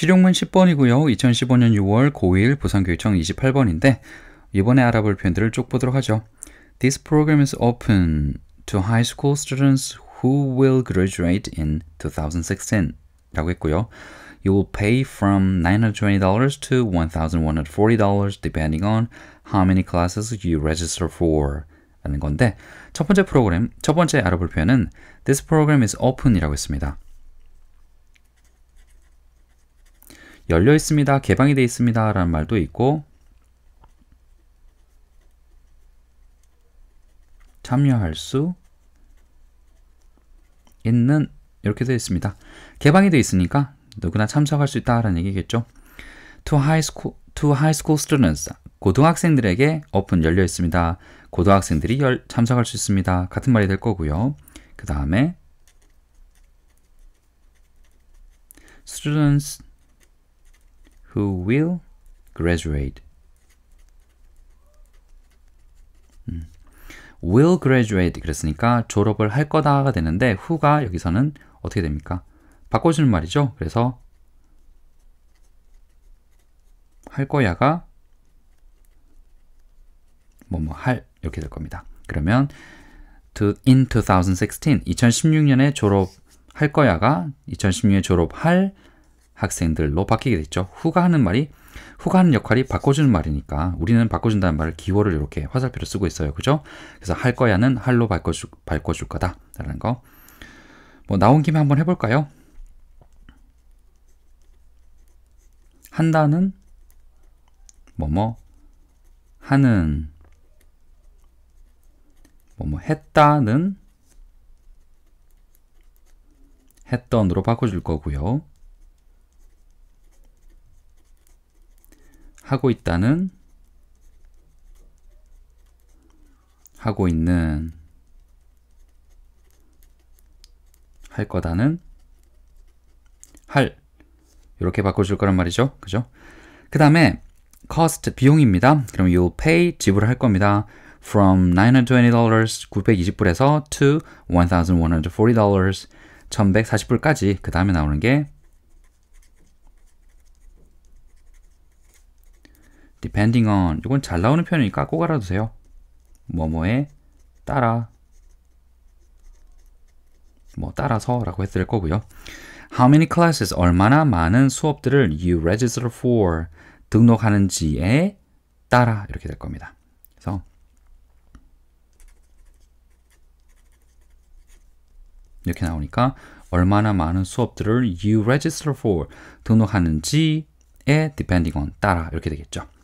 실용문 10번이고요. 2015년 6월 고1 부산교육청 28번인데 이번에 알아볼 표현들을 쭉 보도록 하죠. This program is open to high school students who will graduate in 2016 라고 했고요. You will pay from $920 to $1,140 depending on how many classes you register for 라는 건데 첫 번째 프로그램, 첫 번째 알아볼 표현은 This program is open 이라고 했습니다. 열려 있습니다. 개방이 되어 있습니다. 라는 말도 있고 참여할 수 있는 이렇게 되어 있습니다. 개방이 되어 있으니까 누구나 참석할 수 있다라는 얘기겠죠. To high school, to high school students. 고등학생들에게 오픈 열려 있습니다. 고등학생들이 열, 참석할 수 있습니다. 같은 말이 될 거고요. 그 다음에 students who will graduate. 음. will graduate 그랬으니까 졸업을 할 거다가 되는데 who가 여기서는 어떻게 됩니까? 바꿔주는 말이죠. 그래서 할 거야가 뭐 뭐 할 이렇게 될 겁니다. 그러면 to in 2016, 2016년에 졸업할 거야가 2016년에 졸업할 학생들로 바뀌게 됐죠. 후가 하는 말이 후가 하는 역할이 바꿔주는 말이니까 우리는 바꿔준다는 말을 기호를 이렇게 화살표로 쓰고 있어요. 그죠? 그래서 할 거야는 할로 바꿔주, 바꿔줄 거다라는 거. 뭐 나온 김에 한번 해볼까요? 한다는 뭐뭐 하는 뭐뭐 했다는 했던으로 바꿔줄 거고요. 하고 있다는 하고 있는 할 거다는 할 이렇게 바꿔줄 거란 말이죠. 그죠? 그 다음에 cost 비용입니다. 그럼 you'll pay 지불할 겁니다. from $920 920불에서 to $1,140 1140불까지 그 다음에 나오는 게 depending on 이건 잘 나오는 표현이니까 꼭 알아두세요. 뭐뭐에 따라 뭐 따라서라고 했을 거고요. How many classes 얼마나 많은 수업들을 you register for 등록하는지에 따라 이렇게 될 겁니다. 그래서 이렇게 나오니까 얼마나 많은 수업들을 you register for 등록하는지에 depending on 따라 이렇게 되겠죠.